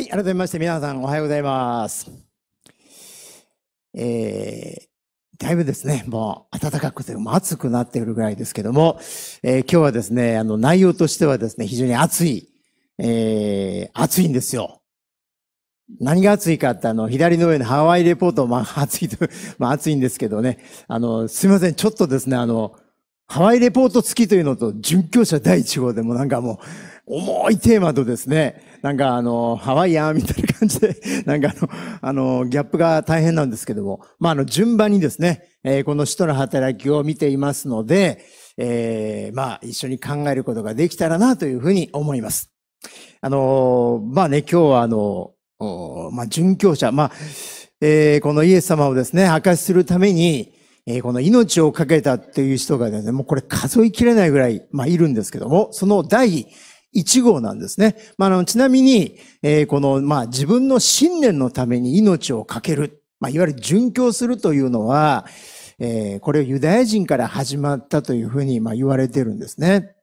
はい、改めまして皆さんおはようございます。えー、だいぶですね、もう暖かくて、も暑くなっているぐらいですけども、えー、今日はですね、あの内容としてはですね、非常に暑い、えー、暑いんですよ。何が暑いかって、あの、左の上のハワイレポート、まあ暑いと、まあ暑いんですけどね、あの、すいません、ちょっとですね、あの、ハワイレポート付きというのと、準教者第1号でもなんかもう、重いテーマとですね、なんかあの、ハワイアンみたいな感じで、なんかあの、あの、ギャップが大変なんですけども、まあ、あの、順番にですね、えー、この使徒の働きを見ていますので、えー、まあ、一緒に考えることができたらなというふうに思います。あのまあね、今日はあの、まあ、殉教者、まあ、えー、このイエス様をですね、明かしするために、えー、この命をかけたっていう人がですね、もうこれ数えきれないぐらい、まあ、いるんですけども、その第1号なんですね。まあ、あのちなみに、えー、この、まあ、自分の信念のために命を懸ける、まあ、いわゆる殉教するというのは、えー、これをユダヤ人から始まったというふうに、まあ、言われてるんですね。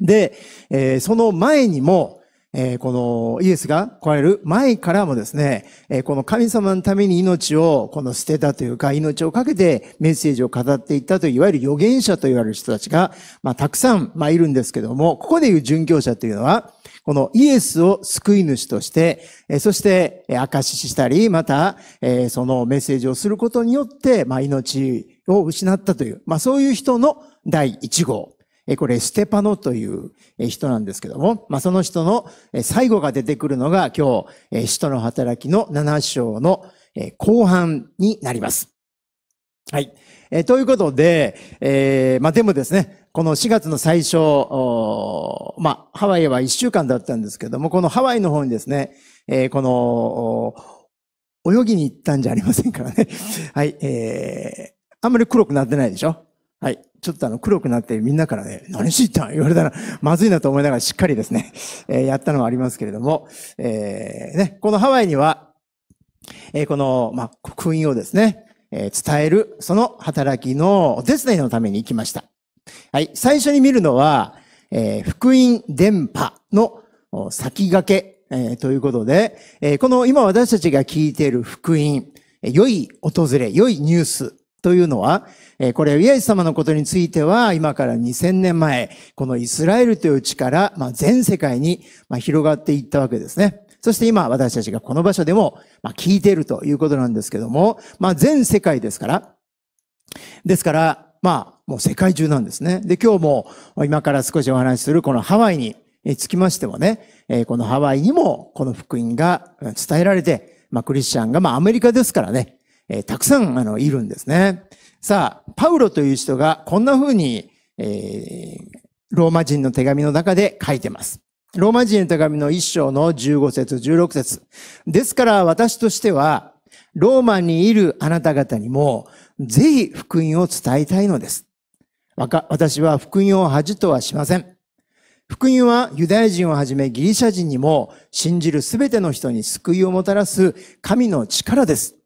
で、えー、その前にも、えこのイエスが来られる前からもですね、えこの神様のために命をこの捨てたというか、命をかけてメッセージを語っていったという、いわゆる預言者と言われる人たちが、まあ、たくさん、まあ、いるんですけども、ここでいう殉教者というのは、このイエスを救い主として、えそして、えー、証ししたり、また、えそのメッセージをすることによって、まあ、命を失ったという、まあ、そういう人の第一号これステパノという人なんですけども、まあ、その人の最後が出てくるのが今日、使徒の働きの7章の後半になります。はい。えということで、えー、まあ、でもですね、この4月の最初、まあ、ハワイは1週間だったんですけども、このハワイの方にですね、えー、この、泳ぎに行ったんじゃありませんからね。はい、えー、あんまり黒くなってないでしょはい。ちょっとあの、黒くなってみんなからね、何しに行ったん言われたら、まずいなと思いながらしっかりですね、えー、やったのはありますけれども、えー、ね、このハワイには、えー、この、まあ、福音をですね、えー、伝える、その働きのお手伝いのために行きました。はい。最初に見るのは、えー、福音電波の先駆け、えー、ということで、えー、この今私たちが聞いている福音、良い訪れ、良いニュースというのは、これイエス様のことについては、今から2000年前、このイスラエルという地から、ま全世界に広がっていったわけですね。そして今、私たちがこの場所でも、ま聞いているということなんですけども、まあ、全世界ですから、ですから、まあ、もう世界中なんですね。で、今日も、今から少しお話しするこのハワイにつきましてもね、このハワイにも、この福音が伝えられて、まあ、クリスチャンが、まあ、アメリカですからね、えー、たくさん、あの、いるんですね。さあ、パウロという人がこんな風に、えー、ローマ人の手紙の中で書いてます。ローマ人の手紙の一章の15節16節ですから私としては、ローマにいるあなた方にも、ぜひ福音を伝えたいのです。私は福音を恥とはしません。福音はユダヤ人をはじめギリシャ人にも信じるすべての人に救いをもたらす神の力です。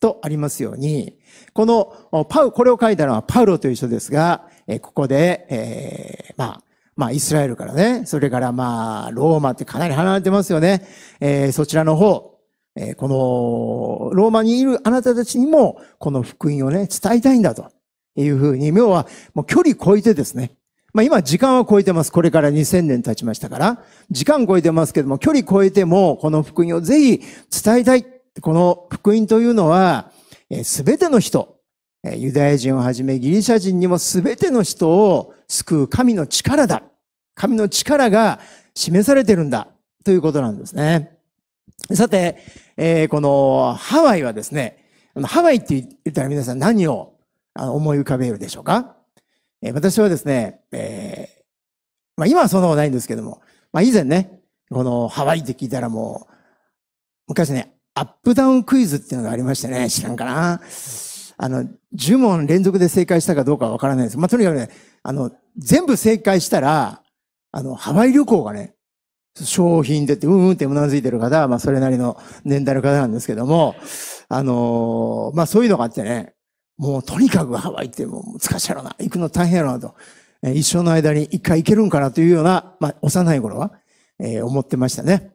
とありますように、このパウ、これを書いたのはパウロという人ですが、ここで、えー、まあ、まあ、イスラエルからね、それからまあ、ローマってかなり離れてますよね。えー、そちらの方、えー、この、ローマにいるあなたたちにも、この福音をね、伝えたいんだというふうに、要は、もう距離超えてですね。まあ今、時間は超えてます。これから2000年経ちましたから。時間超えてますけども、距離超えても、この福音をぜひ伝えたい。この福音というのは、すべての人、ユダヤ人をはじめギリシャ人にもすべての人を救う神の力だ。神の力が示されてるんだ。ということなんですね。さて、えー、このハワイはですね、ハワイって言ったら皆さん何を思い浮かべるでしょうか、え私はですね、えー、まあ、今はそんなことないんですけども、まあ、以前ね、このハワイって聞いたらもう、昔ね、アップダウンクイズっていうのがありましてね、知らんかな。あの、10問連続で正解したかどうかわからないです。まあ、とにかくね、あの、全部正解したら、あの、ハワイ旅行がね、商品でって、うんうんってうなずいてる方は、まあ、それなりの年代の方なんですけども、あのー、まあ、そういうのがあってね、もうとにかくハワイってもう難しいやろな、行くの大変やろなと、えー、一生の間に一回行けるんかなというような、まあ、幼い頃は、えー、思ってましたね。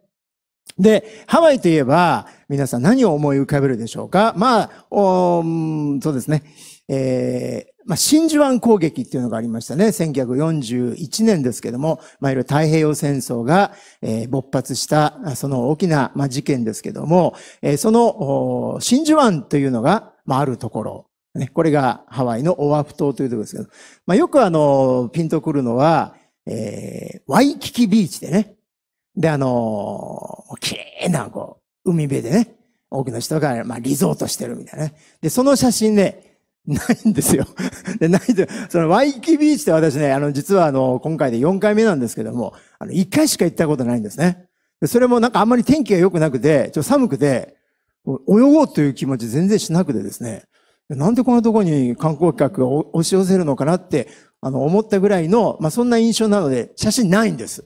で、ハワイといえば、皆さん何を思い浮かべるでしょうかまあ、そうですね。えー、まあ、真珠湾攻撃っていうのがありましたね。1941年ですけども、まあ、いわゆる太平洋戦争が、えー、勃発した、その大きな、まあ、事件ですけども、えー、その、真珠湾というのが、まあ、あるところ。ね、これがハワイのオアフ島というところですけど、まあ、よくあの、ピンとくるのは、えー、ワイキキビーチでね、で、あのー、綺麗な、こう、海辺でね、多くの人が、まあ、リゾートしてるみたいなね。で、その写真ね、ないんですよ。で、ないで、そのワイキビーチって私ね、あの、実はあの、今回で4回目なんですけども、あの、1回しか行ったことないんですね。それもなんかあんまり天気が良くなくて、ちょっと寒くて、泳ごうという気持ち全然しなくてですね、なんでこんなとこに観光客が押し寄せるのかなって、あの、思ったぐらいの、まあ、そんな印象なので、写真ないんです。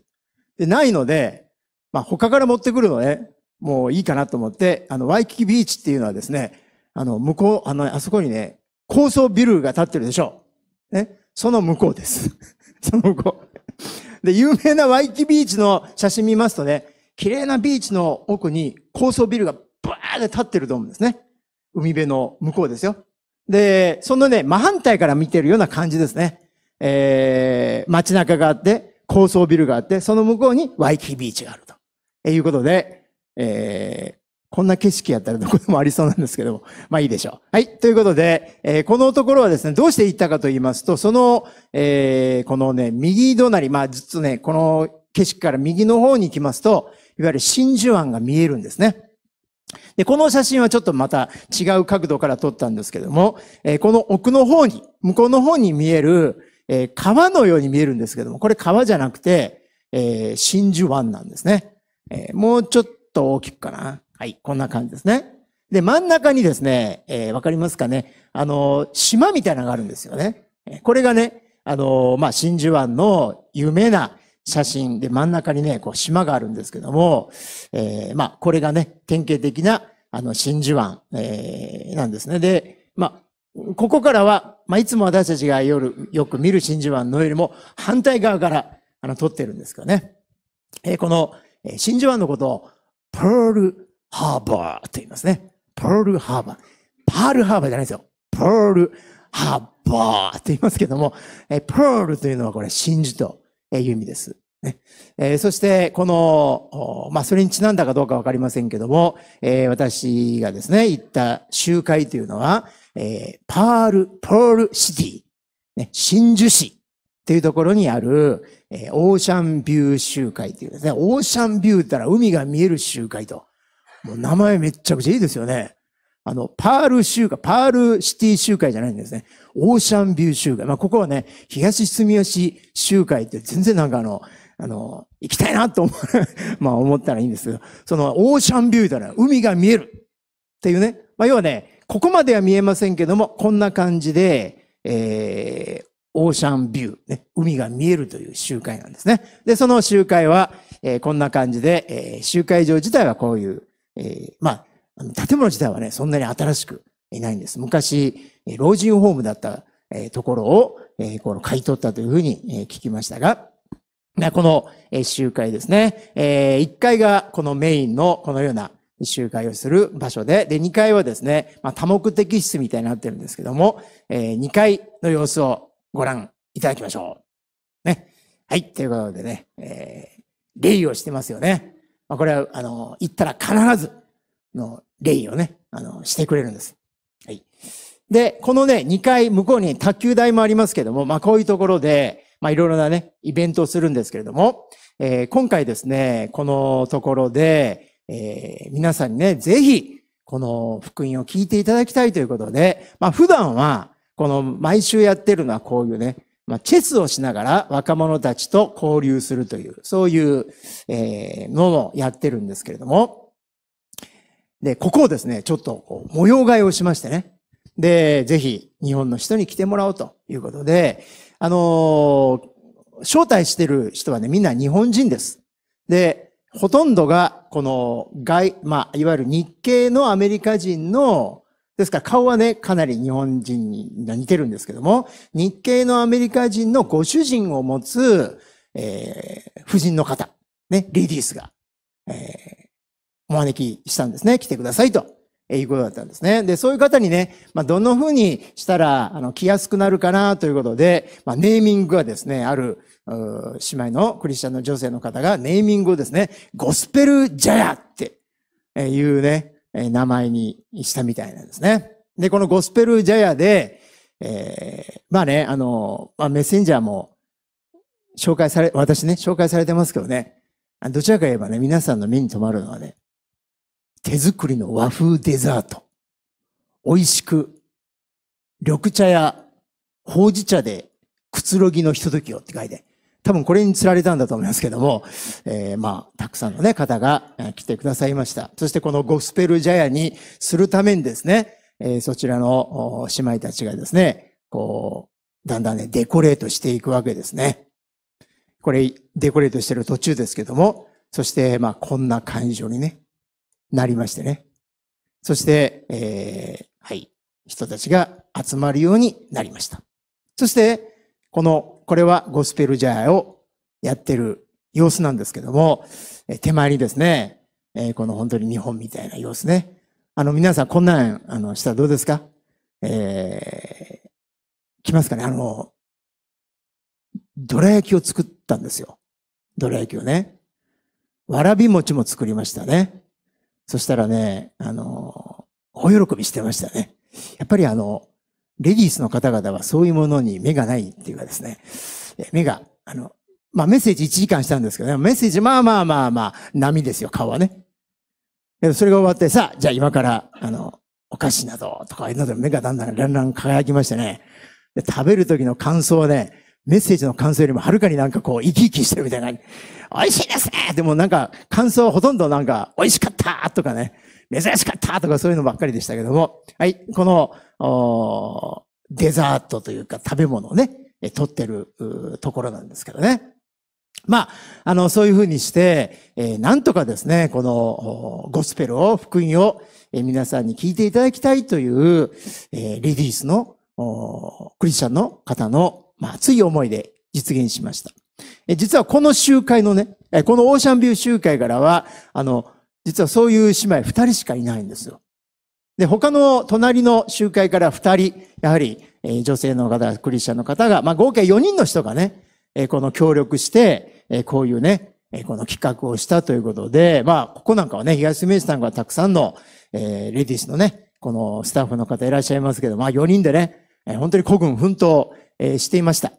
で、ないので、まあ、他から持ってくるのね、もういいかなと思って、あの、ワイキキビーチっていうのはですね、あの、向こう、あの、あそこにね、高層ビルが建ってるでしょう。ね。その向こうです。その向こう。で、有名なワイキビーチの写真見ますとね、綺麗なビーチの奥に高層ビルがバーって立ってると思うんですね。海辺の向こうですよ。で、そのね、真反対から見てるような感じですね。えー、街中があって、高層ビルがあって、その向こうにワイキービーチがあると。えいうことで、えー、こんな景色やったらどこでもありそうなんですけども、まあいいでしょう。はい。ということで、えー、このところはですね、どうして行ったかと言いますと、その、えー、このね、右隣、まあずっとね、この景色から右の方に行きますと、いわゆる真珠湾が見えるんですね。で、この写真はちょっとまた違う角度から撮ったんですけども、えー、この奥の方に、向こうの方に見える、えー、川のように見えるんですけども、これ川じゃなくて、えー、真珠湾なんですね。えー、もうちょっと大きくかな。はい、こんな感じですね。で、真ん中にですね、えー、わかりますかね。あの島みたいなのがあるんですよね。これがね、あのまあ、真珠湾の有名な写真で真ん中にね、こう島があるんですけども、えー、まあ、これがね、典型的な、あの、真珠湾、えー、なんですね。で、まあ、ここからは、まあ、いつも私たちが夜よく見る真珠湾のよりも反対側からあの撮ってるんですかね。えー、この、え真珠湾のことをパールハーバーと言いますね。パールハーバー。パールハーバーじゃないですよ。パールハーバーと言いますけども、えー、パールというのはこれ真珠という意味です。ねえー、そして、この、まあ、それにちなんだかどうかわかりませんけども、えー、私がですね、行った集会というのは、えー、パール、ポールシティ、ね、真珠市っていうところにある、えー、オーシャンビュー集会っていうですね。オーシャンビューったら海が見える集会と。もう名前めちゃくちゃいいですよね。あの、パール集会、パールシティ集会じゃないんですね。オーシャンビュー集会。まあ、ここはね、東住吉集会って全然なんかあの、あの、行きたいなと思う まあ思ったらいいんですけど、そのオーシャンビューだら海が見えるっていうね。まあ、要はね、ここまでは見えませんけども、こんな感じで、えー、オーシャンビュー、ね、海が見えるという集会なんですね。で、その集会は、えー、こんな感じで、えー、集会場自体はこういう、えー、まあ、建物自体はね、そんなに新しくいないんです。昔、老人ホームだった、えところを、えこの買い取ったというふうに、え聞きましたが、この、え集会ですね。え1階がこのメインのこのような、集会をする場所で、で、2階はですね、まあ、多目的室みたいになってるんですけども、えー、2階の様子をご覧いただきましょう。ね。はい、ということでね、えー、礼をしてますよね。まあ、これは、あの、行ったら必ず、の、礼をね、あの、してくれるんです。はい。で、このね、2階、向こうに卓球台もありますけども、まあ、こういうところで、まあ、いろいろなね、イベントをするんですけれども、えー、今回ですね、このところで、えー、皆さんにね、ぜひ、この福音を聞いていただきたいということで、まあ普段は、この毎週やってるのはこういうね、まあ、チェスをしながら若者たちと交流するという、そういう、えー、のをやってるんですけれども、で、ここをですね、ちょっと模様替えをしましてね、で、ぜひ日本の人に来てもらおうということで、あのー、招待してる人はね、みんな日本人です。で、ほとんどが、この外、まあ、いわゆる日系のアメリカ人の、ですから顔はね、かなり日本人に似てるんですけども、日系のアメリカ人のご主人を持つ、えー、夫人の方、ね、レディースが、えー、お招きしたんですね。来てくださいと。いうことだったんですね。で、そういう方にね、まあ、どんな風にしたら、あの、来やすくなるかなということで、まあ、ネーミングがですね、ある、姉妹のクリスチャンの女性の方がネーミングをですね、ゴスペルジャヤっていうね、名前にしたみたいなんですね。で、このゴスペルジャヤで、えー、まあね、あの、まあ、メッセンジャーも紹介され、私ね、紹介されてますけどね、どちらか言えばね、皆さんの目に留まるのはね、手作りの和風デザート。美味しく、緑茶やほうじ茶でくつろぎのひとときをって書いて、多分これに釣られたんだと思いますけども、えー、まあ、たくさんのね、方が来てくださいました。そしてこのゴスペルジャヤにするためにですね、えー、そちらの姉妹たちがですね、こう、だんだんね、デコレートしていくわけですね。これ、デコレートしてる途中ですけども、そして、まあ、こんな感情にね、なりましてね。そして、えー、はい、人たちが集まるようになりました。そして、このこれはゴスペルジャーをやってる様子なんですけども、手前にですね、この本当に日本みたいな様子ね。あの、皆さんこんなん、あの、したらどうですかえー、来ますかねあの、どら焼きを作ったんですよ。どら焼きをね。わらび餅も作りましたね。そしたらね、あの、大喜びしてましたね。やっぱりあの、レディースの方々はそういうものに目がないっていうかですね、目が、あの、まあ、メッセージ1時間したんですけどね、メッセージ、まあまあまあまあ、波ですよ、顔はね。それが終わって、さあ、じゃあ今から、あの、お菓子などとかいう目がだんだんランラン輝きましてね、で食べる時の感想はね、メッセージの感想よりもはるかになんかこう、生き生きしてるみたいな。美味しいですねでもなんか、感想はほとんどなんか、美味しかったとかね、珍しかったとかそういうのばっかりでしたけども、はい、この、デザートというか食べ物をね、取ってるところなんですけどね。まあ、あの、そういうふうにして、えー、なんとかですね、この、ゴスペルを、福音を、えー、皆さんに聞いていただきたいという、えー、レディースの、クリスチャンの方の、まあ、熱い思いで実現しました。えー、実はこの集会のね、えー、このオーシャンビュー集会からは、あの、実はそういう姉妹二人しかいないんですよ。で、他の隣の集会から2人、やはり、え女性の方、クリスチャンの方が、まあ、合計4人の人がね、えこの協力して、えこういうね、えこの企画をしたということで、まあ、ここなんかはね、東明治さんがたくさんの、えレディースのね、このスタッフの方いらっしゃいますけど、まあ、4人でね、え本当に古軍奮闘、えしていました。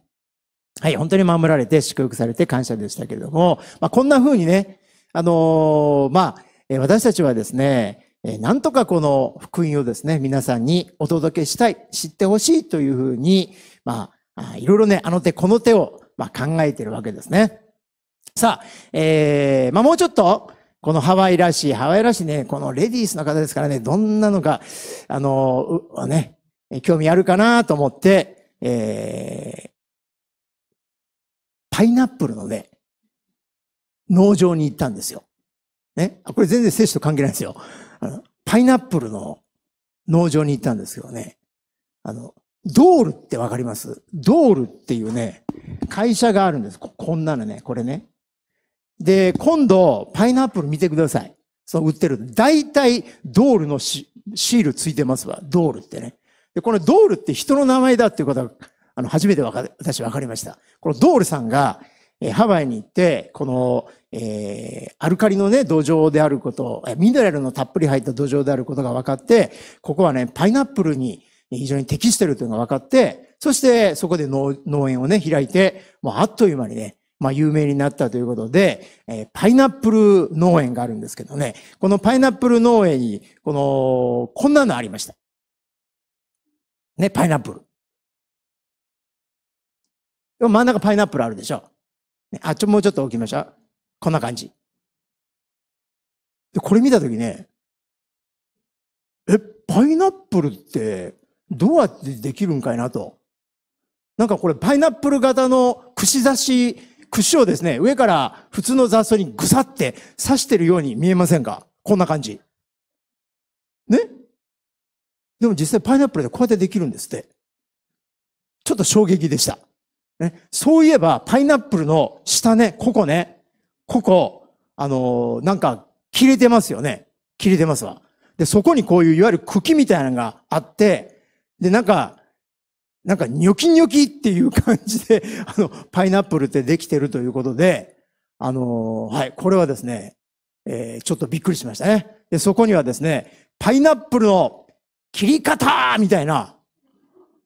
はい、本当に守られて、祝福されて感謝でしたけれども、まあ、こんな風にね、あのー、まあ、私たちはですね、えなんとかこの福音をですね、皆さんにお届けしたい、知ってほしいというふうに、まあ、いろいろね、あの手この手を、まあ、考えてるわけですね。さあ、えー、まあ、もうちょっと、このハワイらしい、ハワイらしいね、このレディースの方ですからね、どんなのか、あの、ね、興味あるかなと思って、えー、パイナップルのね、農場に行ったんですよ。ね。これ全然接種と関係ないんですよ。パイナップルの農場に行ったんですけどね、あの、ドールってわかりますドールっていうね、会社があるんです。こんなのね、これね。で、今度、パイナップル見てください。その売ってる。大体、ドールのシールついてますわ。ドールってね。で、このドールって人の名前だっていうことは、あの、初めてわか、私わかりました。このドールさんが、えハワイに行って、この、えー、アルカリのね、土壌であること、ミネラルのたっぷり入った土壌であることが分かって、ここはね、パイナップルに非常に適してるというのが分かって、そしてそこで農園をね、開いて、もうあっという間にね、まあ有名になったということで、えー、パイナップル農園があるんですけどね、このパイナップル農園に、この、こんなのありました。ね、パイナップル。真ん中パイナップルあるでしょ。あ、ちょ、もうちょっと置きましょう。こんな感じ。で、これ見たときね、え、パイナップルってどうやってできるんかいなと。なんかこれパイナップル型の串刺し、串をですね、上から普通の雑草にぐさって刺してるように見えませんかこんな感じ。ねでも実際パイナップルでこうやってできるんですって。ちょっと衝撃でした。ね、そういえば、パイナップルの下ね、ここね、ここ、あのー、なんか、切れてますよね。切れてますわ。で、そこにこういう、いわゆる茎みたいなのがあって、で、なんか、なんか、ニョキニョキっていう感じで、あの、パイナップルってできてるということで、あのー、はい、これはですね、えー、ちょっとびっくりしましたね。で、そこにはですね、パイナップルの切り方みたいな、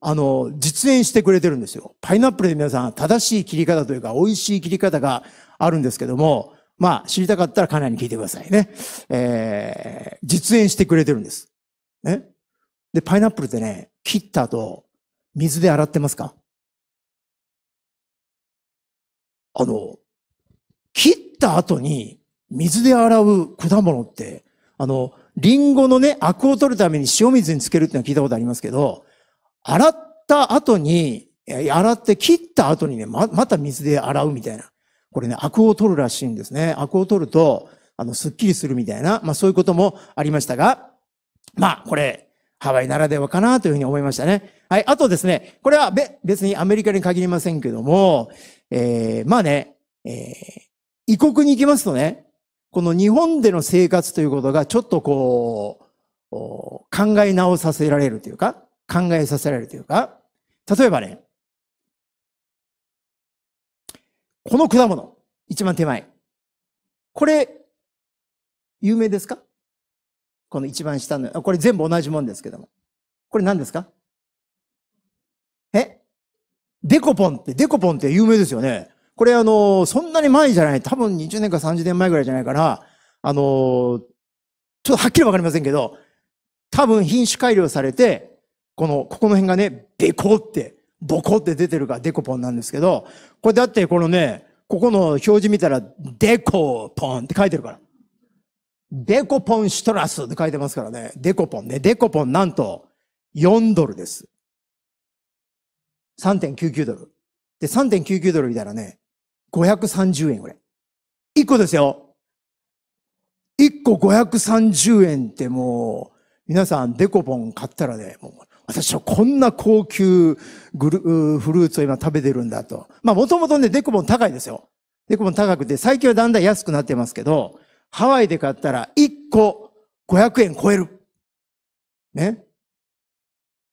あの、実演してくれてるんですよ。パイナップルで皆さん、正しい切り方というか、美味しい切り方があるんですけども、まあ、知りたかったらかなり聞いてくださいね。えー、実演してくれてるんです。ね。で、パイナップルってね、切った後、水で洗ってますかあの、切った後に水で洗う果物って、あの、リンゴのね、アクを取るために塩水につけるってのは聞いたことありますけど、洗った後に、洗って切った後にね、ま、また水で洗うみたいな。これね、アクを取るらしいんですね。アクを取ると、あの、スッキリするみたいな、まあそういうこともありましたが、まあこれ、ハワイならではかなというふうに思いましたね。はい。あとですね、これはべ、別にアメリカに限りませんけども、えー、まあね、えー、異国に行きますとね、この日本での生活ということがちょっとこう、考え直させられるというか、考えさせられるというか、例えばね、この果物、一番手前。これ、有名ですかこの一番下の、これ全部同じもんですけども。これ何ですかえデコポンって、デコポンって有名ですよね。これあの、そんなに前じゃない。多分20年か30年前ぐらいじゃないかな。あの、ちょっとはっきりわかりませんけど、多分品種改良されて、この、ここの辺がね、デコって、ボコって出てるからデコポンなんですけど、これだってこのね、ここの表示見たら、デコポンって書いてるから。デコポンシトラスって書いてますからね。デコポンね。デコポンなんと4ドルです。3.99ドル。で、3.99ドル見たらね、530円ぐらい。1個ですよ。1個530円ってもう、皆さんデコポン買ったらね、もう私はこんな高級グルフルーツを今食べてるんだと。まあもともとね、デコボン高いですよ。デコボン高くて、最近はだんだん安くなってますけど、ハワイで買ったら1個500円超える。ね。やっ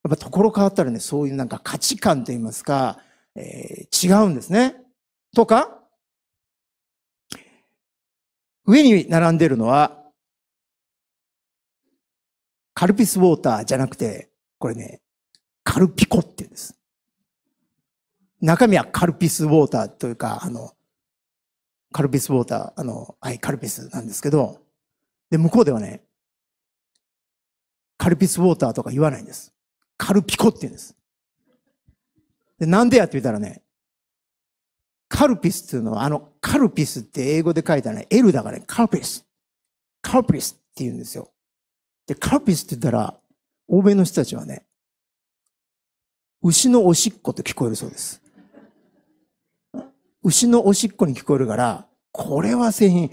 ぱところ変わったらね、そういうなんか価値観といいますか、えー、違うんですね。とか、上に並んでるのは、カルピスウォーターじゃなくて、これね、カルピコって言うんです。中身はカルピスウォーターというか、あの、カルピスウォーター、あの、はい、カルピスなんですけど、で、向こうではね、カルピスウォーターとか言わないんです。カルピコって言うんです。で、なんでやってみたらね、カルピスっていうのは、あの、カルピスって英語で書いたね、L だからね、カルピス。カルピスって言うんですよ。で、カルピスって言ったら、欧米の人たちはね、牛のおしっこと聞こえるそうです。牛のおしっこに聞こえるから、これは製品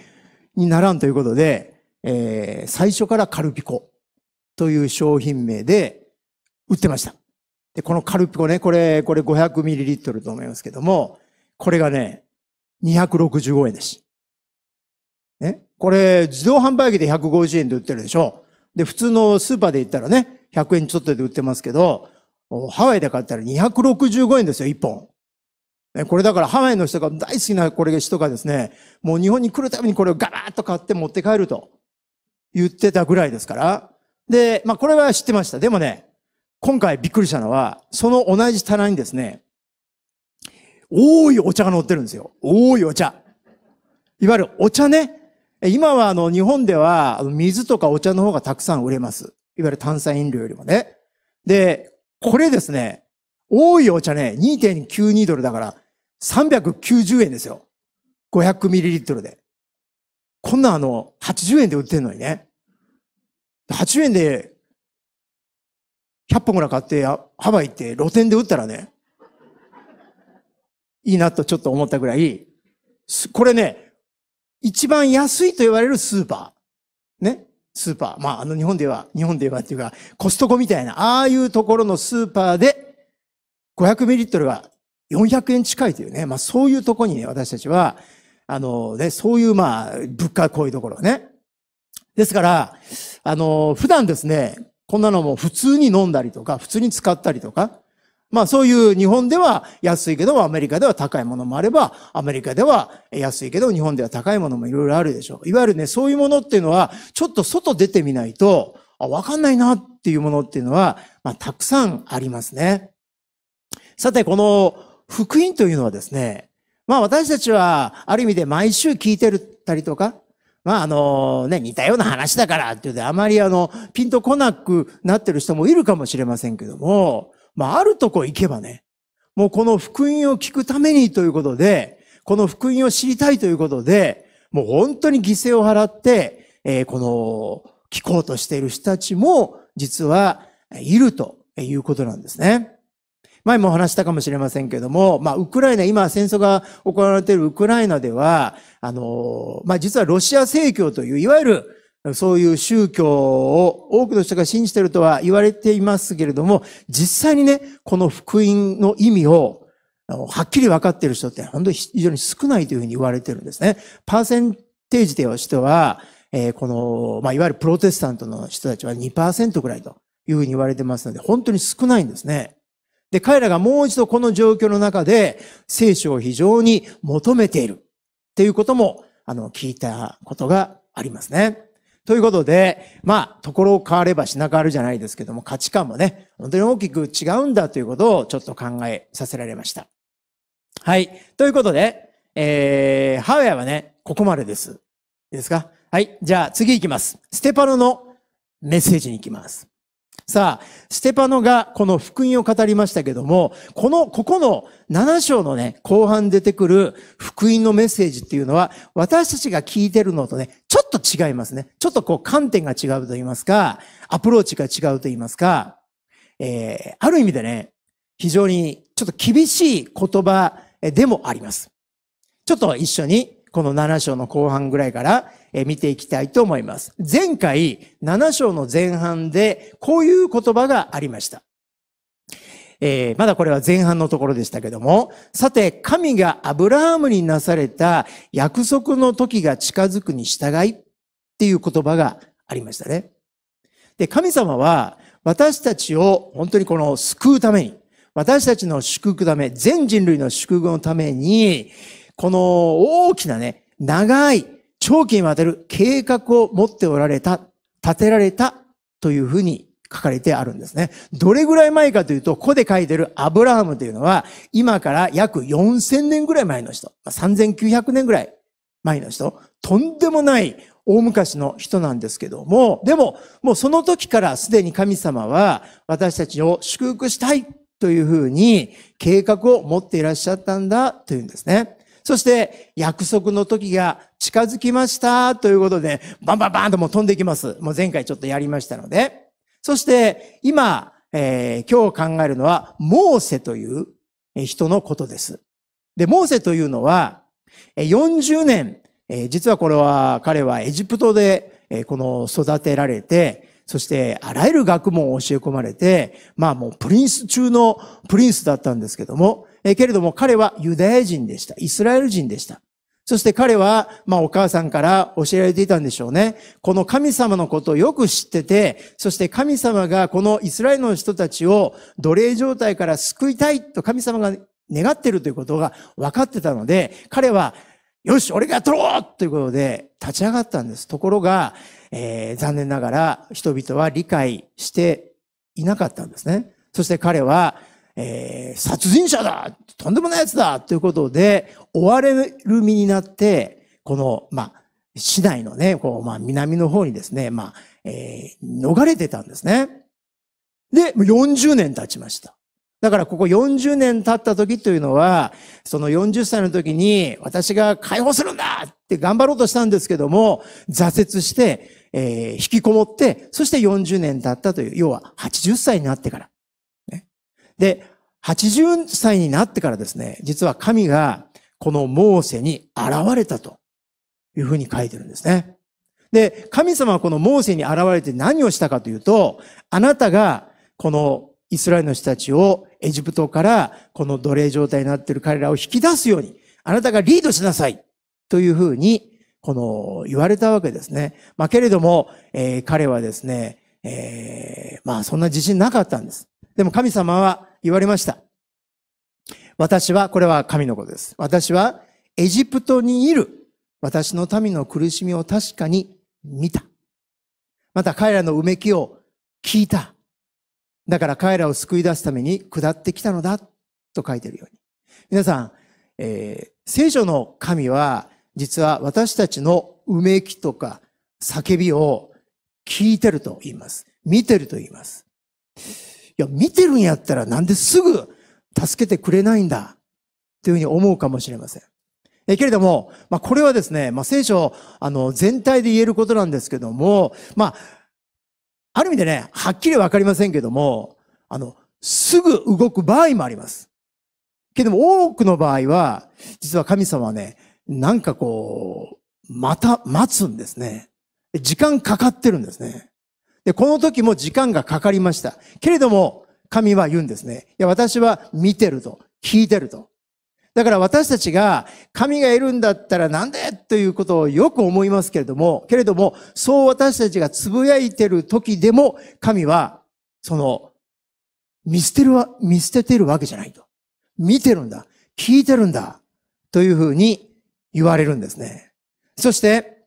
にならんということで、えー、最初からカルピコという商品名で売ってました。で、このカルピコね、これ、これ 500ml と思いますけども、これがね、265円です。ね。これ、自動販売機で150円で売ってるでしょ。で、普通のスーパーで行ったらね、100円ちょっとで売ってますけど、ハワイで買ったら265円ですよ、1本。これだからハワイの人が大好きなこれが人がですね、もう日本に来るたびにこれをガラッと買って持って帰ると言ってたぐらいですから。で、まあこれは知ってました。でもね、今回びっくりしたのは、その同じ棚にですね、多いお茶が乗ってるんですよ。多いお茶。いわゆるお茶ね。今はあの日本では水とかお茶の方がたくさん売れます。いわゆる炭酸飲料よりもね。で、これですね、多いお茶ね、2.92ドルだから、390円ですよ。500ml で。こんなあの、80円で売ってんのにね。8円で、100本ぐらい買って、ハワイ行って露店で売ったらね、いいなとちょっと思ったぐらい、これね、一番安いと言われるスーパー。ね。スーパー。まあ、あの日本では、日本ではっていうか、コストコみたいな、ああいうところのスーパーで、500ミリリットルが400円近いというね、まあそういうとこにね、私たちは、あのね、そういうまあ、物価こういうところね。ですから、あの、普段ですね、こんなのも普通に飲んだりとか、普通に使ったりとか、まあそういう日本では安いけどもアメリカでは高いものもあれば、アメリカでは安いけど日本では高いものもいろいろあるでしょう。いわゆるね、そういうものっていうのは、ちょっと外出てみないと、あ、わかんないなっていうものっていうのは、まあたくさんありますね。さて、この福音というのはですね、まあ私たちはある意味で毎週聞いてるたりとか、まああのね、似たような話だからっていうで、あまりあの、ピンとこなくなってる人もいるかもしれませんけども、まあ、あるとこ行けばね、もうこの福音を聞くためにということで、この福音を知りたいということで、もう本当に犠牲を払って、えー、この、聞こうとしている人たちも、実はいるということなんですね。前もお話したかもしれませんけども、まあ、ウクライナ、今戦争が行われているウクライナでは、あの、まあ、実はロシア正教という、いわゆるそういう宗教を多くの人が信じてるとは言われていますけれども、実際にね、この福音の意味をはっきり分かっている人って本当に非常に少ないというふうに言われてるんですね。パーセンテージでは人は、えー、この、まあ、いわゆるプロテスタントの人たちは2%ぐらいというふうに言われてますので、本当に少ないんですね。で、彼らがもう一度この状況の中で聖書を非常に求めているっていうことも、あの、聞いたことがありますね。ということで、まあ、ところ変われば品変わるじゃないですけども、価値観もね、本当に大きく違うんだということをちょっと考えさせられました。はい。ということで、えー、ハウヤはね、ここまでです。いいですかはい。じゃあ次行きます。ステパノのメッセージに行きます。さあ、ステパノがこの福音を語りましたけども、この、ここの7章のね、後半出てくる福音のメッセージっていうのは、私たちが聞いてるのとね、ちょっと違いますね。ちょっとこう観点が違うと言いますか、アプローチが違うと言いますか、えー、ある意味でね、非常にちょっと厳しい言葉でもあります。ちょっと一緒にこの7章の後半ぐらいから見ていきたいと思います。前回、7章の前半で、こういう言葉がありました。えー、まだこれは前半のところでしたけども、さて、神がアブラハムになされた約束の時が近づくに従いっていう言葉がありましたね。で、神様は私たちを本当にこの救うために、私たちの祝福ため、全人類の祝福のために、この大きなね、長い、長期にわたる計画を持っておられた、立てられたというふうに書かれてあるんですね。どれぐらい前かというと、ここで書いてるアブラハムというのは、今から約4000年ぐらい前の人、3900年ぐらい前の人、とんでもない大昔の人なんですけども、でも、もうその時からすでに神様は私たちを祝福したいというふうに計画を持っていらっしゃったんだというんですね。そして約束の時が近づきましたということで、バンバンバンともう飛んできます。もう前回ちょっとやりましたので。そして今、えー、今日考えるのは、モーセという人のことです。で、モーセというのは、40年、え実はこれは彼はエジプトで、えこの育てられて、そしてあらゆる学問を教え込まれて、まあもうプリンス中のプリンスだったんですけども、えけれども彼はユダヤ人でした。イスラエル人でした。そして彼は、まあお母さんから教えられていたんでしょうね。この神様のことをよく知ってて、そして神様がこのイスラエルの人たちを奴隷状態から救いたいと神様が願ってるということが分かってたので、彼は、よし、俺が取ろうということで立ち上がったんです。ところが、えー、残念ながら人々は理解していなかったんですね。そして彼はえー、殺人者だとんでもない奴だということで、追われる身になって、この、まあ、市内のね、こう、まあ、南の方にですね、まあ、えー、逃れてたんですね。で、もう40年経ちました。だからここ40年経った時というのは、その40歳の時に私が解放するんだって頑張ろうとしたんですけども、挫折して、えー、引きこもって、そして40年経ったという、要は80歳になってから。で、80歳になってからですね、実は神がこのモーセに現れたというふうに書いてるんですね。で、神様はこのモーセに現れて何をしたかというと、あなたがこのイスラエルの人たちをエジプトからこの奴隷状態になっている彼らを引き出すように、あなたがリードしなさいというふうに、この言われたわけですね。まあけれども、えー、彼はですね、えー、まあそんな自信なかったんです。でも神様は言われました。私は、これは神のことです。私はエジプトにいる私の民の苦しみを確かに見た。また彼らのうめきを聞いた。だから彼らを救い出すために下ってきたのだと書いてるように。皆さん、えー、聖書の神は実は私たちのうめきとか叫びを聞いてると言います。見てると言います。いや、見てるんやったらなんですぐ助けてくれないんだ。というふうに思うかもしれません。えけれども、まあ、これはですね、まあ、聖書、あの、全体で言えることなんですけども、まあ、ある意味でね、はっきりわかりませんけども、あの、すぐ動く場合もあります。けども、多くの場合は、実は神様はね、なんかこう、また待つんですね。時間かかってるんですね。で、この時も時間がかかりました。けれども、神は言うんですね。いや、私は見てると。聞いてると。だから私たちが、神がいるんだったらなんでということをよく思いますけれども、けれども、そう私たちが呟いてる時でも、神は、その、見捨てるわ、見捨ててるわけじゃないと。見てるんだ。聞いてるんだ。というふうに言われるんですね。そして、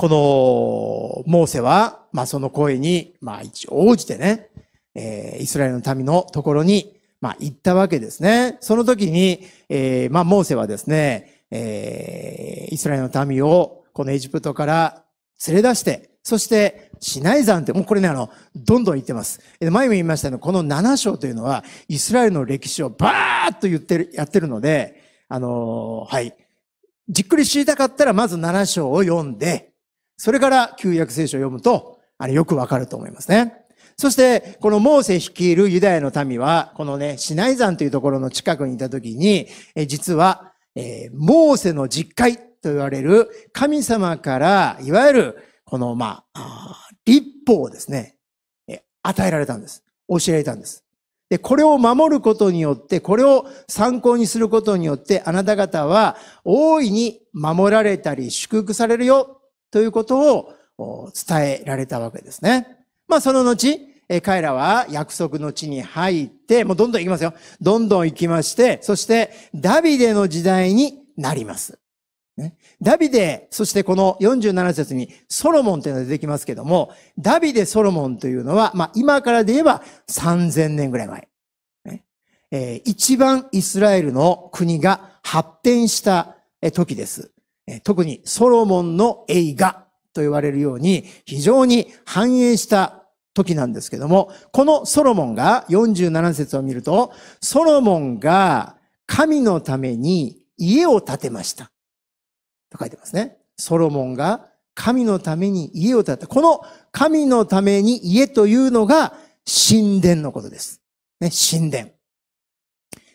この、モーセは、まあ、その声に、まあ、一応応じてね、えー、イスラエルの民のところに、まあ、行ったわけですね。その時に、えー、まあ、モーセはですね、えー、イスラエルの民を、このエジプトから連れ出して、そして、シナイ山って、もうこれね、あの、どんどん言ってます。前も言いましたけど、この7章というのは、イスラエルの歴史をバーッと言ってる、やってるので、あのー、はい。じっくり知りたかったら、まず7章を読んで、それから旧約聖書を読むと、あれよくわかると思いますね。そして、このモーセ率いるユダヤの民は、このね、シナイ山というところの近くにいた時に、え実は、えモーセの実会と言われる神様から、いわゆる、この、まあ、立法をですね、え与えられたんです。教えられたんです。で、これを守ることによって、これを参考にすることによって、あなた方は大いに守られたり祝福されるよということを伝えられたわけですね。まあその後、彼らは約束の地に入って、もうどんどん行きますよ。どんどん行きまして、そしてダビデの時代になります。ね、ダビデ、そしてこの47節にソロモンというのが出てきますけども、ダビデ・ソロモンというのは、まあ今からで言えば3000年ぐらい前。ねえー、一番イスラエルの国が発展した時です。特にソロモンの映画と言われるように非常に繁栄した時なんですけども、このソロモンが47節を見ると、ソロモンが神のために家を建てました。と書いてますね。ソロモンが神のために家を建てた。この神のために家というのが神殿のことです。ね、神殿。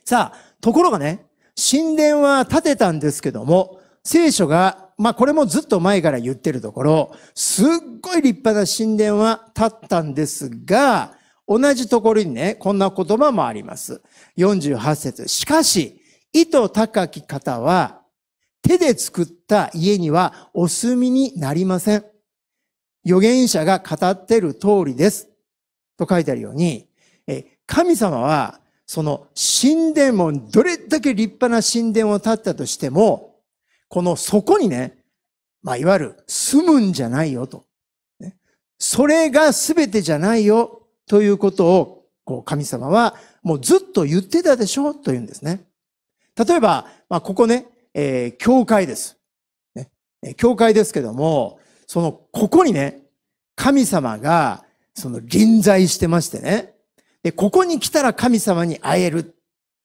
さあ、ところがね、神殿は建てたんですけども、聖書が、まあこれもずっと前から言ってるところ、すっごい立派な神殿は建ったんですが、同じところにね、こんな言葉もあります。48節。しかし、意図高き方は、手で作った家にはお住みになりません。預言者が語ってる通りです。と書いてあるように、神様は、その神殿も、どれだけ立派な神殿を建ったとしても、このそこにね、まあ、いわゆる住むんじゃないよと。ね、それが全てじゃないよということを、こう、神様はもうずっと言ってたでしょというんですね。例えば、まあ、ここね、えー、教会です。ね、教会ですけども、その、ここにね、神様が、その、臨在してましてね。で、ここに来たら神様に会えるっ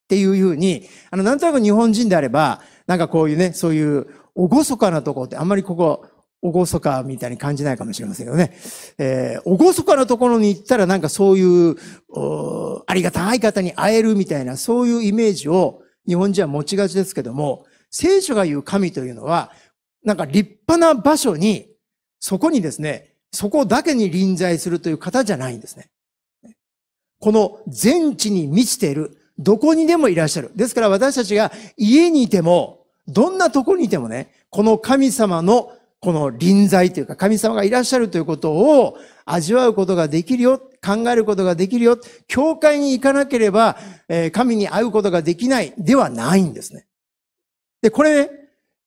ていうふうに、あの、なんとなく日本人であれば、なんかこういうね、そういうおごそかなところってあんまりここ、おごそかみたいに感じないかもしれませんけどね。えー、おごそかなところに行ったらなんかそういう、ありがたい方に会えるみたいな、そういうイメージを日本人は持ちがちですけども、聖書が言う神というのは、なんか立派な場所に、そこにですね、そこだけに臨在するという方じゃないんですね。この全地に満ちているどこにでもいらっしゃる。ですから私たちが家にいても、どんなとこにいてもね、この神様のこの臨在というか神様がいらっしゃるということを味わうことができるよ、考えることができるよ、教会に行かなければ、えー、神に会うことができないではないんですね。で、これね、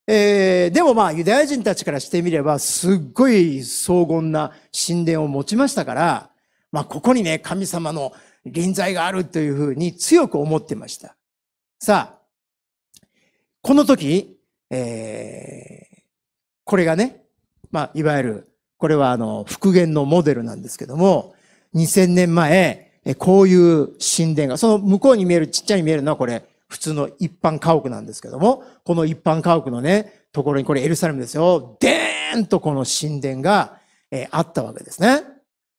えー、でもまあユダヤ人たちからしてみればすっごい荘厳な神殿を持ちましたから、まあここにね、神様の臨在があるというふうに強く思ってました。さあ、この時、えー、これがね、まあ、いわゆる、これはあの、復元のモデルなんですけども、2000年前、こういう神殿が、その向こうに見える、ちっちゃい見えるのはこれ、普通の一般家屋なんですけども、この一般家屋のね、ところに、これエルサレムですよ、でーんとこの神殿が、えー、あったわけですね。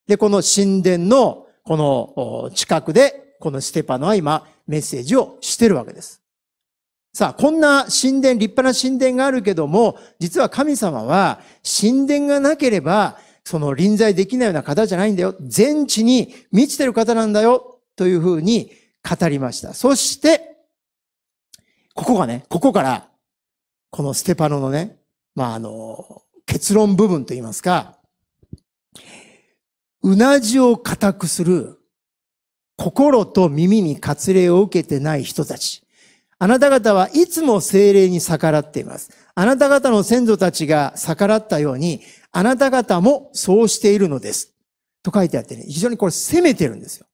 で、この神殿の、この近くで、このステパノは今メッセージをしてるわけです。さあ、こんな神殿、立派な神殿があるけども、実は神様は神殿がなければ、その臨在できないような方じゃないんだよ。全地に満ちてる方なんだよ。というふうに語りました。そして、ここがね、ここから、このステパノのね、まあ、あの、結論部分といいますか、うなじを固くする、心と耳に割礼を受けてない人たち。あなた方はいつも精霊に逆らっています。あなた方の先祖たちが逆らったように、あなた方もそうしているのです。と書いてあってね、非常にこれ責めてるんですよ。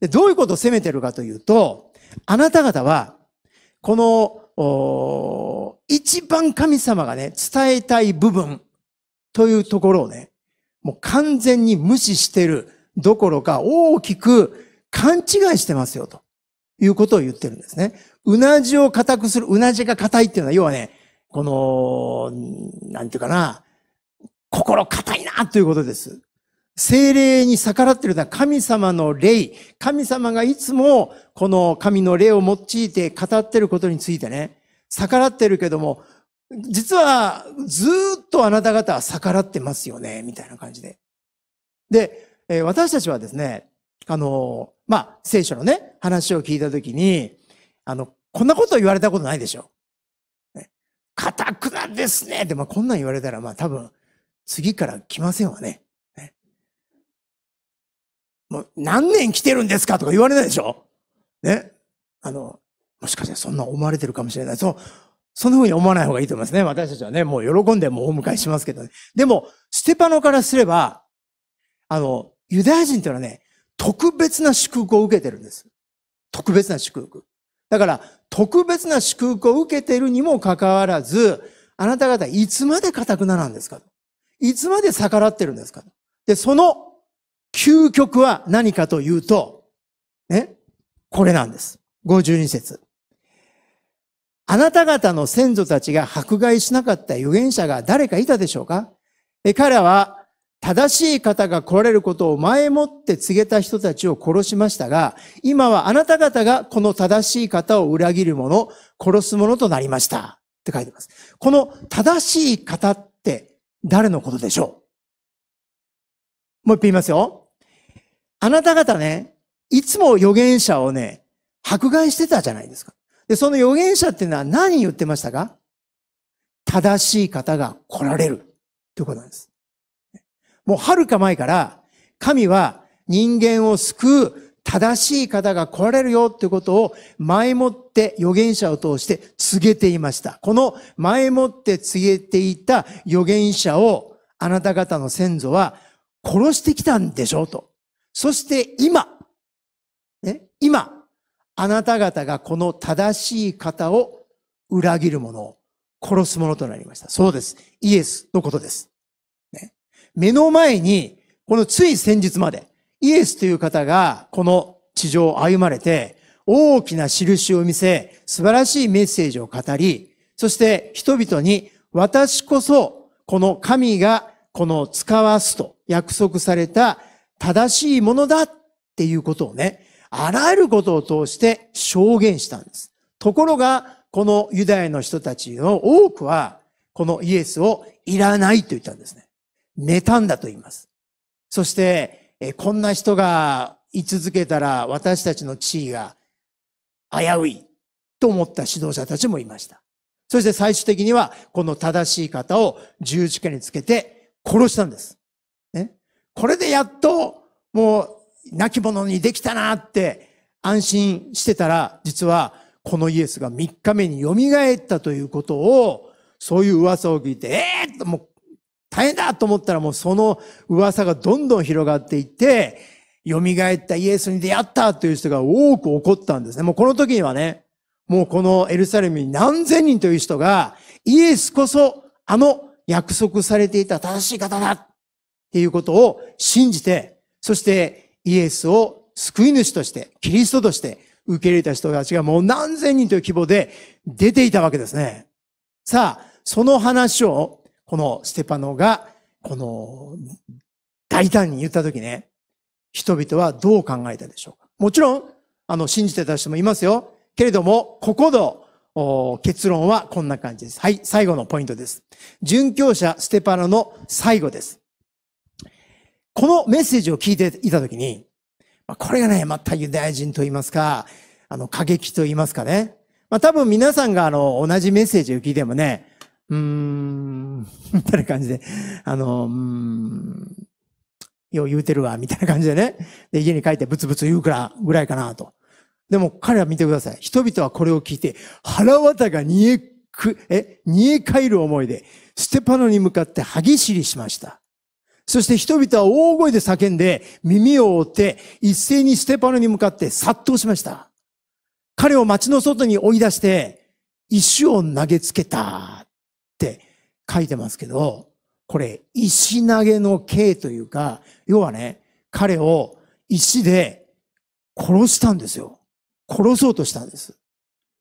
でどういうことを責めてるかというと、あなた方は、この、一番神様がね、伝えたい部分というところをね、もう完全に無視してるどころか大きく勘違いしてますよということを言ってるんですね。うなじを固くする、うなじが硬いっていうのは要はね、この、なんていうかな、心硬いなということです。精霊に逆らってるのは神様の霊。神様がいつもこの神の霊を用いて語ってることについてね、逆らってるけども、実はずっとあなた方は逆らってますよね、みたいな感じで。で、えー、私たちはですね、あのー、まあ、聖書のね、話を聞いたときに、あの、こんなこと言われたことないでしょ。か、ね、タクなですねって、まあ、こんなん言われたら、まあ、多分、次から来ませんわね。ねもう、何年来てるんですかとか言われないでしょ。ね。あの、もしかしたらそんな思われてるかもしれない。そう、そなふうに思わない方がいいと思いますね。私たちはね、もう喜んでもうお迎えしますけどね。でも、ステパノからすれば、あの、ユダヤ人というのはね、特別な祝福を受けてるんです。特別な祝福。だから、特別な祝福を受けてるにもかかわらず、あなた方いつまで固くななんですかいつまで逆らってるんですかで、その究極は何かというと、ね、これなんです。52節。あなた方の先祖たちが迫害しなかった預言者が誰かいたでしょうか彼らは正しい方が来られることを前もって告げた人たちを殺しましたが、今はあなた方がこの正しい方を裏切る者、殺す者となりました。って書いてます。この正しい方って誰のことでしょうもう一回言いますよ。あなた方ね、いつも預言者をね、迫害してたじゃないですか。で、その預言者っていうのは何言ってましたか正しい方が来られるということなんです。もう遥か前から、神は人間を救う正しい方が来られるよということを前もって預言者を通して告げていました。この前もって告げていた預言者をあなた方の先祖は殺してきたんでしょうと。そして今、ね、今、あなた方がこの正しい方を裏切る者、殺す者となりました。そうです。イエスのことです。ね、目の前に、このつい先日まで、イエスという方がこの地上を歩まれて、大きな印を見せ、素晴らしいメッセージを語り、そして人々に、私こそ、この神がこの使わすと約束された正しいものだっていうことをね、あらゆることを通して証言したんです。ところが、このユダヤの人たちの多くは、このイエスをいらないと言ったんですね。寝たんだと言います。そして、えこんな人が居続けたら私たちの地位が危ういと思った指導者たちもいました。そして最終的にはこの正しい方を十字架につけて殺したんです。ね。これでやっともう亡き者にできたなって安心してたら、実はこのイエスが3日目によみがえったということを、そういう噂を聞いて、ええー、ともう大変だと思ったらもうその噂がどんどん広がっていって、蘇ったイエスに出会ったという人が多く起こったんですね。もうこの時にはね、もうこのエルサレムに何千人という人が、イエスこそあの約束されていた正しい方だっていうことを信じて、そしてイエスを救い主として、キリストとして受け入れた人たちがもう何千人という規模で出ていたわけですね。さあ、その話を、このステパノが、この大胆に言ったときね、人々はどう考えたでしょうか。もちろん、あの、信じてた人もいますよ。けれども、ここの結論はこんな感じです。はい、最後のポイントです。殉教者ステパノの最後です。このメッセージを聞いていたときに、これがね、またユダヤ人と言いますか、あの、過激と言いますかね。まあ多分皆さんがあの、同じメッセージを聞いてもね、うーん、みたいな感じで、あの、うーん、よう言うてるわ、みたいな感じでね。で、家に帰ってブツブツ言うから、ぐらいかなと。でも彼は見てください。人々はこれを聞いて、腹渡が煮えく、え、煮え返る思いで、ステパノに向かって歯ぎしりしました。そして人々は大声で叫んで耳を覆って一斉にステパノに向かって殺到しました。彼を街の外に追い出して石を投げつけたって書いてますけど、これ石投げの刑というか、要はね、彼を石で殺したんですよ。殺そうとしたんです。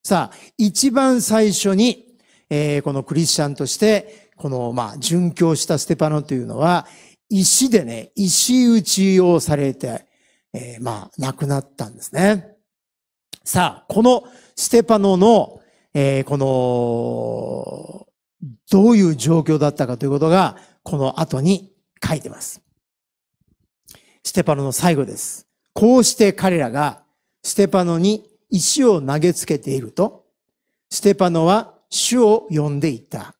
さあ、一番最初に、えー、このクリスチャンとして、この、まあ、殉教したステパノというのは、石でね、石打ちをされて、えー、まあ、亡くなったんですね。さあ、このステパノの、えー、この、どういう状況だったかということが、この後に書いてます。ステパノの最後です。こうして彼らがステパノに石を投げつけていると、ステパノは主を呼んでいった。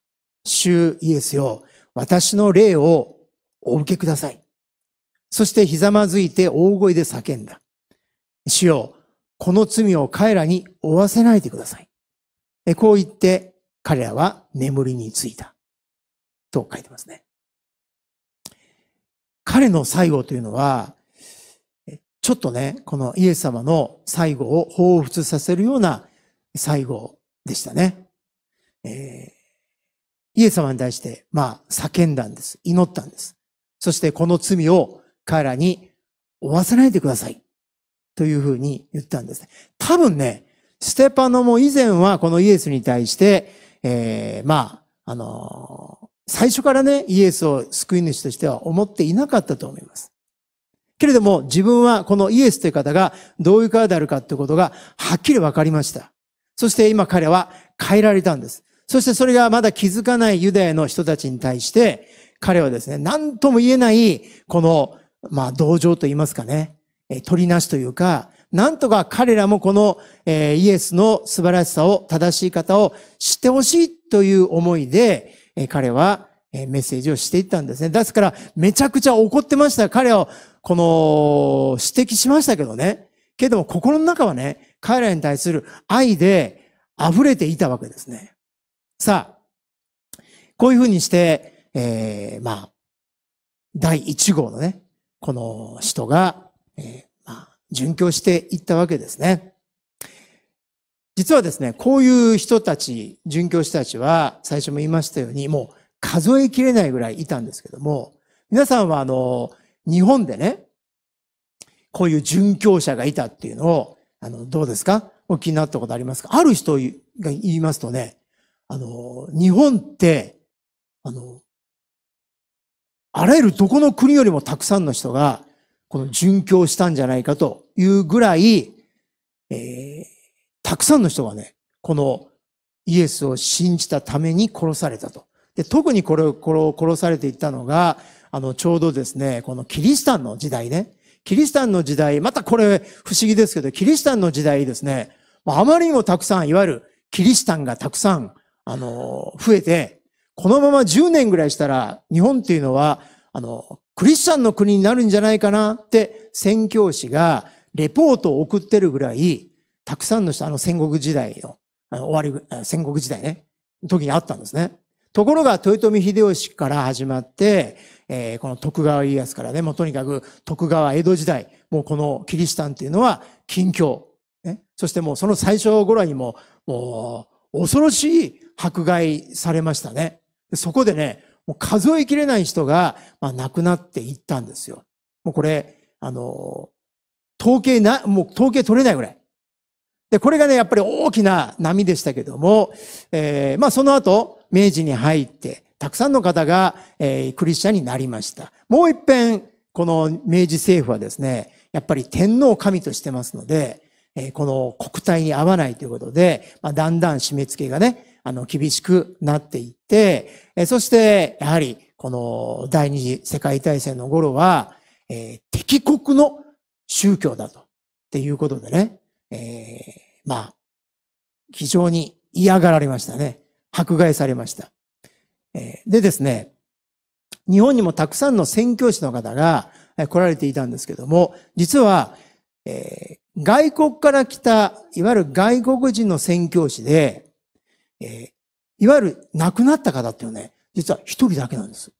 主イエスよ、私の霊をお受けください。そしてひざまずいて大声で叫んだ。主よ、この罪を彼らに負わせないでください。こう言って彼らは眠りについた。と書いてますね。彼の最後というのは、ちょっとね、このイエス様の最後を彷彿させるような最後でしたね。えー、イエス様に対して、まあ、叫んだんです。祈ったんです。そしてこの罪を彼らに負わせないでください。というふうに言ったんですね。多分ね、ステパノも以前はこのイエスに対して、ええー、まあ、あのー、最初からね、イエスを救い主としては思っていなかったと思います。けれども、自分はこのイエスという方がどういう方であるかということがはっきり分かりました。そして今彼は変えられたんです。そしてそれがまだ気づかないユダヤの人たちに対して、彼はですね、何とも言えない、この、まあ、同情と言いますかね、え取りなしというか、なんとか彼らもこの、えイエスの素晴らしさを、正しい方を知ってほしいという思いで、え彼は、えメッセージをしていったんですね。ですから、めちゃくちゃ怒ってました。彼を、この、指摘しましたけどね。けども、心の中はね、彼らに対する愛で溢れていたわけですね。さあ、こういうふうにして、えー、まあ、第1号のね、この人が、えー、まあ、殉教していったわけですね。実はですね、こういう人たち、殉教したちは、最初も言いましたように、もう数えきれないぐらいいたんですけども、皆さんはあの、日本でね、こういう殉教者がいたっていうのを、あの、どうですかお気になったことありますかある人が言いますとね、あの、日本って、あの、あらゆるどこの国よりもたくさんの人が、この殉教したんじゃないかというぐらい、えー、たくさんの人がね、このイエスを信じたために殺されたと。で、特にこれを、これを殺されていったのが、あの、ちょうどですね、このキリシタンの時代ね。キリシタンの時代、またこれ不思議ですけど、キリシタンの時代ですね、あまりにもたくさん、いわゆるキリシタンがたくさん、あの、増えて、このまま10年ぐらいしたら、日本っていうのは、あの、クリスチャンの国になるんじゃないかなって、宣教師がレポートを送ってるぐらい、たくさんの人、あの戦国時代の、あの終わり、戦国時代ね、時にあったんですね。ところが、豊臣秀吉から始まって、えー、この徳川家康からね、もうとにかく徳川江戸時代、もうこのキリシタンっていうのは近況、ね。そしてもうその最初頃にも、もう恐ろしい迫害されましたね。そこでね、もう数えきれない人が、まあ、亡くなっていったんですよ。もうこれ、あの、統計な、もう統計取れないぐらい。で、これがね、やっぱり大きな波でしたけども、えー、まあその後、明治に入って、たくさんの方が、えー、クリスチャンになりました。もう一遍、この明治政府はですね、やっぱり天皇神としてますので、えー、この国体に合わないということで、まあ、だんだん締め付けがね、あの、厳しくなっていって、えそして、やはり、この第二次世界大戦の頃は、えー、敵国の宗教だと。っていうことでね、えー、まあ、非常に嫌がられましたね。迫害されました。えー、でですね、日本にもたくさんの宣教師の方が来られていたんですけども、実は、えー、外国から来た、いわゆる外国人の宣教師で、えー、いわゆる亡くなった方っていうのはね、実は一人だけなんです。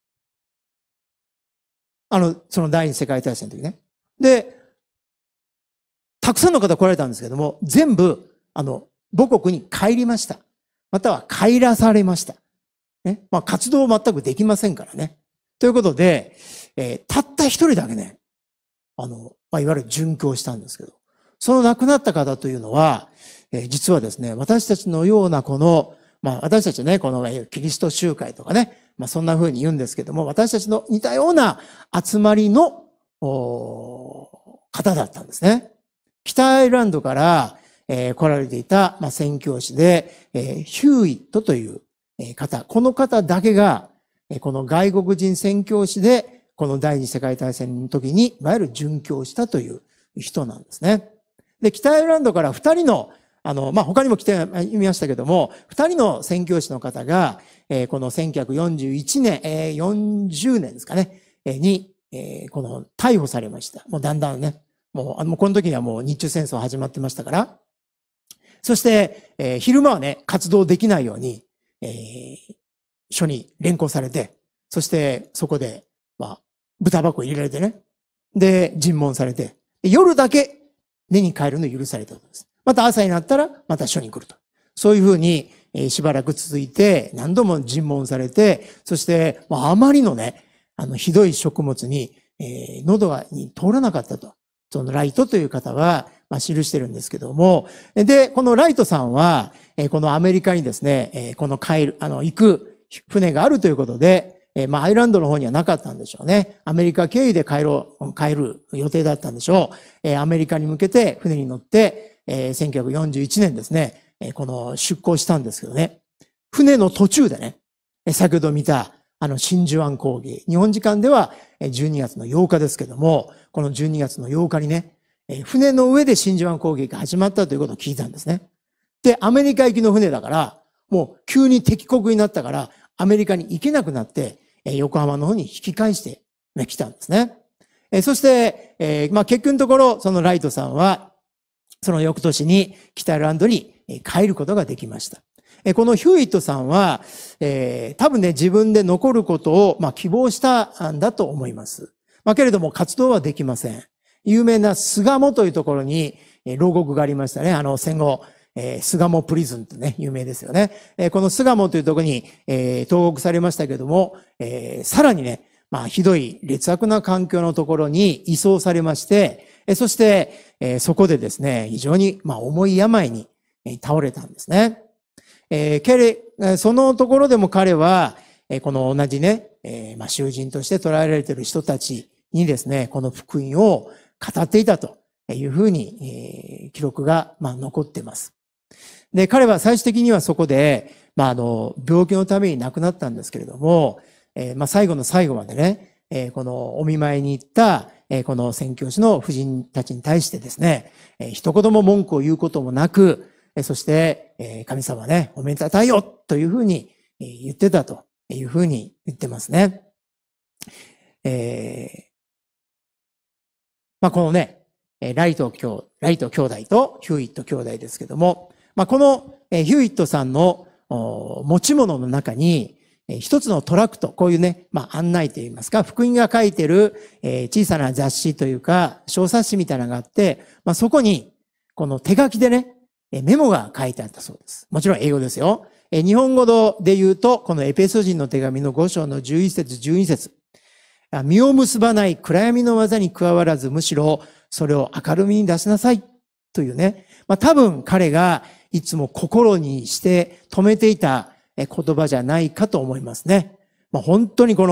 あの、その第二次世界大戦の時ね。で、たくさんの方来られたんですけども、全部、あの、母国に帰りました。または帰らされました。ね。まあ、活動全くできませんからね。ということで、えー、たった一人だけね、あの、まあ、いわゆる殉教したんですけど、その亡くなった方というのは、え実はですね、私たちのようなこの、まあ私たちね、このキリスト集会とかね、まあそんな風に言うんですけども、私たちの似たような集まりの、方だったんですね。北アイルランドから、えー、来られていた、まあ、宣教師で、えー、ヒューイットという、えー、方、この方だけが、えー、この外国人宣教師で、この第二次世界大戦の時に、いわゆる殉教したという人なんですね。で、北アイルランドから二人の、あの、まあ、他にも来てみましたけども、二人の宣教師の方が、えー、この1941年、えー、40年ですかね、えに、えー、この逮捕されました。もうだんだんね、もう、あの、この時にはもう日中戦争始まってましたから。そして、えー、昼間はね、活動できないように、えー、署に連行されて、そしてそこで、まあ、豚箱入れられてね、で、尋問されて、夜だけ根に帰るの許されたんです。また朝になったら、また署に来ると。そういうふうに、えしばらく続いて、何度も尋問されて、そして、まあまりのね、あの、ひどい食物に、えー、喉がに通らなかったと。そのライトという方は、まあ、記してるんですけども。で、このライトさんは、えこのアメリカにですね、えこの帰る、あの、行く船があるということで、えまあ、アイランドの方にはなかったんでしょうね。アメリカ経由で帰ろう、帰る予定だったんでしょう。えアメリカに向けて船に乗って、1941年ですね、この出港したんですけどね、船の途中でね、先ほど見たあの真珠湾攻撃。日本時間では12月の8日ですけども、この12月の8日にね、船の上で真珠湾攻撃が始まったということを聞いたんですね。で、アメリカ行きの船だから、もう急に敵国になったから、アメリカに行けなくなって、横浜の方に引き返して、来たんですね。そして、まあ、結局のところ、そのライトさんは、その翌年に北アイルランドに帰ることができました。このヒューイットさんは、えー、多分ね、自分で残ることを、まあ、希望したんだと思います。まあ、けれども活動はできません。有名な巣鴨というところに、え牢獄がありましたね。あの、戦後、えー、巣鴨プリズンってね、有名ですよね。えー、この巣鴨というところに、えー、投獄されましたけれども、えー、さらにね、まあ、ひどい劣悪な環境のところに移送されまして、そして、えそこでですね、非常に、まあ、重い病に倒れたんですね。えー、けれ、そのところでも彼は、えこの同じね、えまあ、囚人として捉えられている人たちにですね、この福音を語っていたというふうに、え記録が、まあ、残っています。で、彼は最終的にはそこで、まあ、あの、病気のために亡くなったんですけれども、えまあ、最後の最後までね、えこのお見舞いに行った、えこの宣教師の夫人たちに対してですね、え一言も文句を言うこともなく、えそして、え神様ね、おめでたいよというふうに、え言ってたというふうに言ってますね。えー、まあ、このね、ライト兄、ライト兄弟とヒューイット兄弟ですけども、まあ、このヒューイットさんの持ち物の中に、一つのトラクト、こういうね、まあ、案内といいますか、福音が書いてる、え小さな雑誌というか、小冊子みたいなのがあって、まあ、そこに、この手書きでね、メモが書いてあったそうです。もちろん英語ですよ。日本語で言うと、このエペソ人の手紙の5章の11節12節身を結ばない暗闇の技に加わらず、むしろそれを明るみに出しなさいというね。まあ多分彼がいつも心にして止めていた言葉じゃないかと思いますね。まあ、本当にこ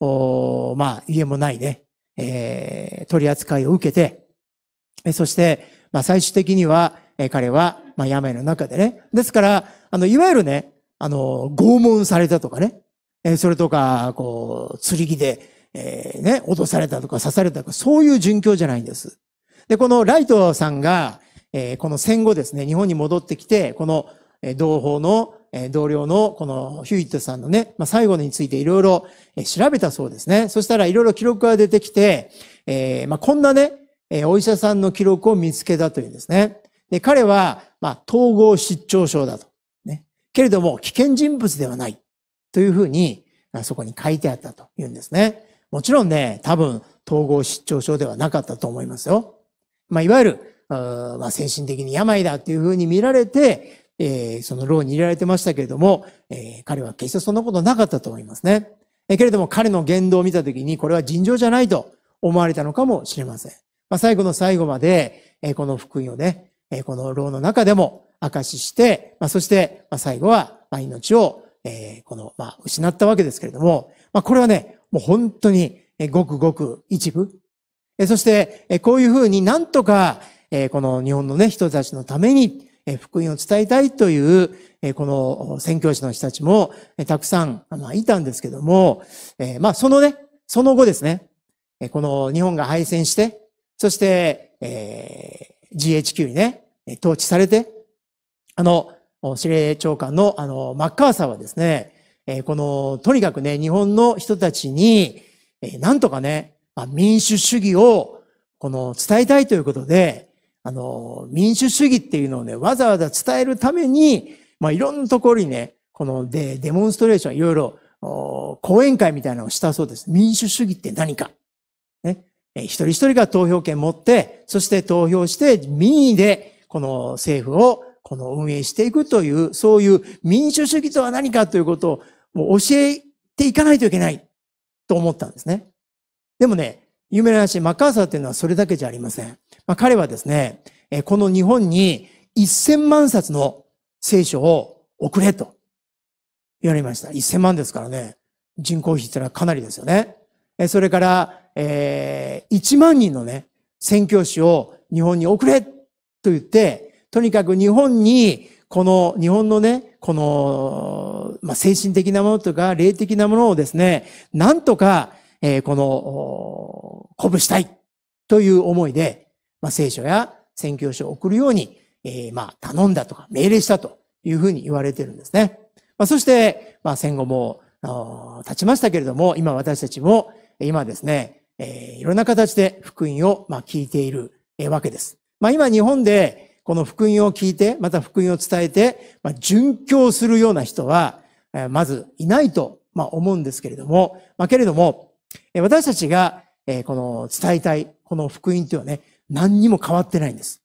の、まあ、家もないね、えー、取り扱いを受けて、えそして、まあ、最終的には、えー、彼は、まあ、病の中でね。ですから、あの、いわゆるね、あの、拷問されたとかね、えー、それとか、こう、釣り木で、えー、ね、脅されたとか刺されたとか、そういう殉教じゃないんです。で、このライトさんが、えー、この戦後ですね、日本に戻ってきて、このえ同胞のえ同僚のこのヒューイットさんのね、まあ、最後についていろいろ調べたそうですね。そしたらいろいろ記録が出てきて、えー、まあ、こんなね、えお医者さんの記録を見つけたというんですね。で、彼は、まあ、統合失調症だと。ね。けれども、危険人物ではない。というふうに、そこに書いてあったというんですね。もちろんね、多分、統合失調症ではなかったと思いますよ。まあ、いわゆる、まあ、精神的に病だっていうふうに見られて、えー、その牢に入れられてましたけれども、えー、彼は決してそんなことなかったと思いますね。えー、けれども彼の言動を見たときに、これは尋常じゃないと思われたのかもしれません。まあ、最後の最後まで、えー、この福音をね、えー、この牢の中でも明かしして、まあ、そして、まあ、最後は、まあ、命を、えー、この、まあ、失ったわけですけれども、まあ、これはね、もう本当に、えー、ごくごく一部。えー、そして、えー、こういうふうになんとか、えー、この日本のね、人たちのために、福音を伝えたいという、この宣教師の人たちもたくさん、あの、いたんですけども、まあそのね、その後ですね、この日本が敗戦して、そして、えー、GHQ にね、統治されて、あの、司令長官のあの、マッカーサーはですね、えこの、とにかくね、日本の人たちに、えなんとかね、あ、民主主義を、この、伝えたいということで、あの、民主主義っていうのをね、わざわざ伝えるために、まあ、いろんなところにね、このデデモンストレーション、いろいろ、講演会みたいなのをしたそうです。民主主義って何か。ね。一人一人が投票権持って、そして投票して民意で、この政府を、この運営していくという、そういう民主主義とは何かということを、もう教えていかないといけない、と思ったんですね。でもね、有名な話、マッカーサーっていうのはそれだけじゃありません。まあ、彼はですね、この日本に1000万冊の聖書を送れと言われました。1000万ですからね、人口比ってのはかなりですよね。それから、えー、1万人のね、宣教師を日本に送れと言って、とにかく日本に、この日本のね、この、まあ、精神的なものとか、霊的なものをですね、なんとか、えー、この、鼓舞したいという思いでまあ、聖書や宣教書を送るように、えー、まあ、頼んだとか命令したというふうに言われてるんですね。まあ、そして、まあ、戦後も、経ちましたけれども、今私たちも、今ですね、えー、いろんな形で福音を、まあ、聞いている、わけです。まあ、今日本で、この福音を聞いて、また福音を伝えて、まあ、殉教するような人は、まずいないと、まあ、思うんですけれども、まあ、けれども、私たちが、えこの伝えたい、この福音というのはね、何にも変わってないんです。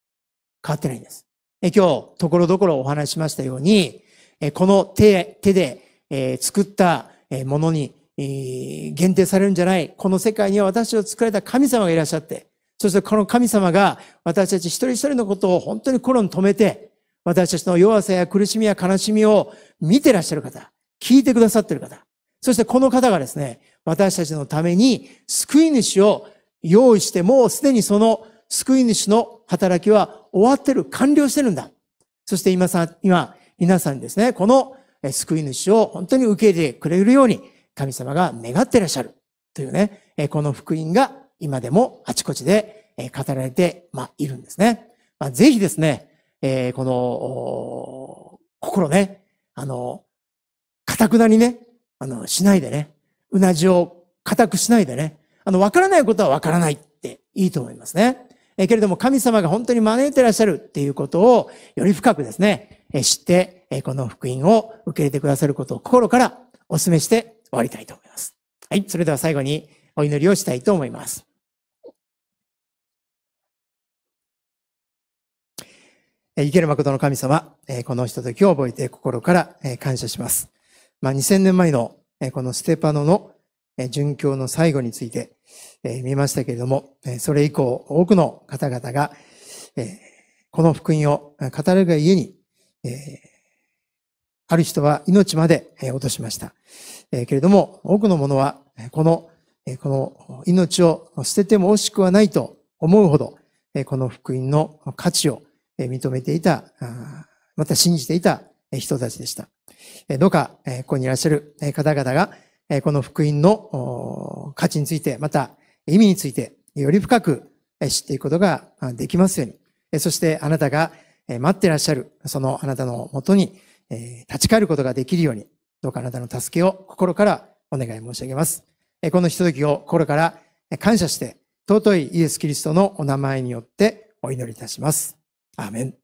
変わってないんです。え今日、ところどころお話しましたように、えこの手、手で、え作ったものに、え限定されるんじゃない。この世界には私を作られた神様がいらっしゃって、そしてこの神様が私たち一人一人のことを本当に心に留めて、私たちの弱さや苦しみや悲しみを見てらっしゃる方、聞いてくださってる方、そしてこの方がですね、私たちのために救い主を用意して、もうすでにその救い主の働きは終わってる、完了してるんだ。そして今さ、今、皆さんですね、この救い主を本当に受け入れてくれるように、神様が願ってらっしゃる。というね、この福音が今でもあちこちで語られているんですね。まあ、ぜひですね、この、心ね、あの、かくなにね、あの、しないでね、うなじを固くしないでね、あの、わからないことはわからないっていいと思いますね。えけれども神様が本当に招いてらっしゃるっていうことをより深くですね、え知って、えこの福音を受け入れてくださることを心からお勧めして終わりたいと思います。はい、それでは最後にお祈りをしたいと思います。生ける誠の神様、このひととを覚えて心から感謝します。まあ、2000年前のこのステパノの殉教の最後について、え見ましたけれども、えそれ以降多くの方々が、えこの福音を語るがゆえに、えある人は命まで落としました。えけれども、多くの者は、この、この命を捨てても惜しくはないと思うほど、この福音の価値を認めていた、また信じていた人たちでした。どうか、ここにいらっしゃる方々が、この福音の価値について、また意味についてより深く知っていくことができますように、そしてあなたが待ってらっしゃる、そのあなたのもとに立ち返ることができるように、どうかあなたの助けを心からお願い申し上げます。このひと時を心から感謝して、尊いイエス・キリストのお名前によってお祈りいたします。アーメン。